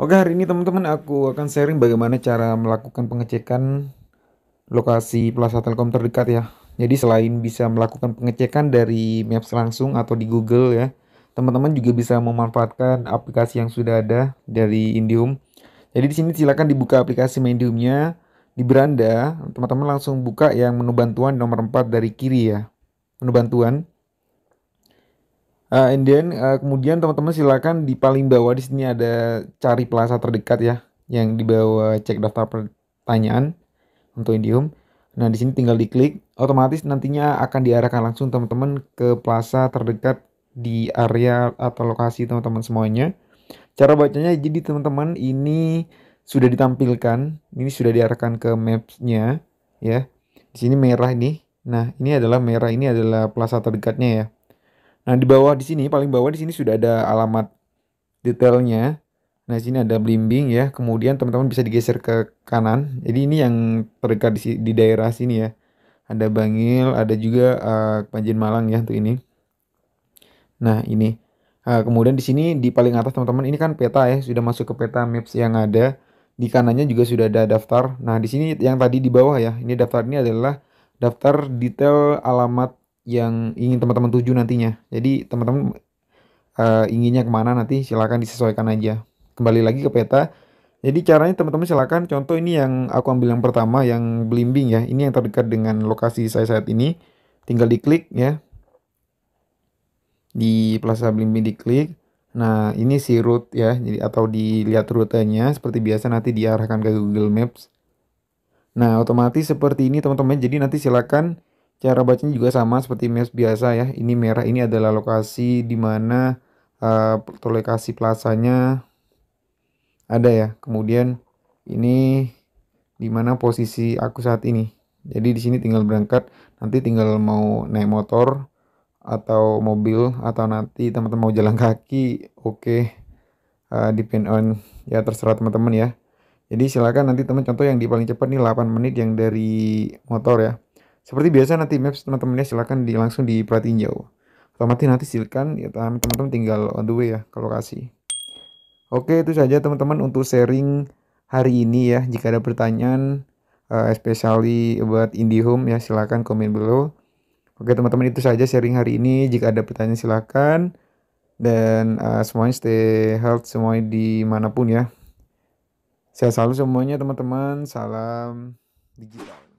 Oke, hari ini teman-teman aku akan sharing bagaimana cara melakukan pengecekan lokasi Plaza Telkom terdekat ya. Jadi selain bisa melakukan pengecekan dari Maps langsung atau di Google ya, teman-teman juga bisa memanfaatkan aplikasi yang sudah ada dari Indium. Jadi di sini silakan dibuka aplikasi Indiumnya di beranda, teman-teman langsung buka yang menu bantuan nomor 4 dari kiri ya. Menu bantuan. Uh, and then uh, kemudian teman-teman silakan di paling bawah di sini ada cari plaza terdekat ya yang di bawah cek daftar pertanyaan untuk Indium. Nah, di sini tinggal diklik, otomatis nantinya akan diarahkan langsung teman-teman ke plaza terdekat di area atau lokasi teman-teman semuanya. Cara bacanya jadi teman-teman ini sudah ditampilkan, ini sudah diarahkan ke maps-nya ya. Di sini merah ini. Nah, ini adalah merah ini adalah plaza terdekatnya ya. Nah, di bawah di sini paling bawah di sini sudah ada alamat detailnya. Nah, sini ada blimbing ya. Kemudian teman-teman bisa digeser ke kanan. Jadi ini yang terdekat di, di daerah sini ya. Ada Bangil, ada juga uh, Malang ya untuk ini. Nah, ini. Uh, kemudian di sini di paling atas teman-teman ini kan peta ya, sudah masuk ke peta maps yang ada. Di kanannya juga sudah ada daftar. Nah, di sini yang tadi di bawah ya. Ini daftar ini adalah daftar detail alamat yang ingin teman-teman tuju nantinya. Jadi teman-teman uh, inginnya kemana nanti silahkan disesuaikan aja. Kembali lagi ke peta. Jadi caranya teman-teman silahkan. Contoh ini yang aku ambil yang pertama yang belimbing ya. Ini yang terdekat dengan lokasi saya saat ini. Tinggal diklik ya. Di Plaza Belimbing diklik. Nah ini si route ya. Jadi atau dilihat rutenya seperti biasa nanti diarahkan ke Google Maps. Nah otomatis seperti ini teman-teman. Jadi nanti silahkan Cara bacanya juga sama seperti mes biasa ya. Ini merah ini adalah lokasi di mana uh, lokasi plasanya ada ya. Kemudian ini di mana posisi aku saat ini. Jadi di sini tinggal berangkat, nanti tinggal mau naik motor atau mobil atau nanti teman-teman mau jalan kaki, oke. Okay. Uh, eh, depend on ya terserah teman-teman ya. Jadi silakan nanti teman contoh yang di paling cepat nih 8 menit yang dari motor ya. Seperti biasa nanti maps teman-temannya silahkan di, langsung diperhatiin jauh. Otomatis nanti silahkan ya, teman-teman tinggal on the way ya kalau kasih. Oke itu saja teman-teman untuk sharing hari ini ya. Jika ada pertanyaan uh, especially buat IndiHome ya silahkan komen below. Oke teman-teman itu saja sharing hari ini. Jika ada pertanyaan silahkan. Dan uh, semuanya stay health semuanya dimanapun ya. Saya selalu semuanya teman-teman. Salam digital.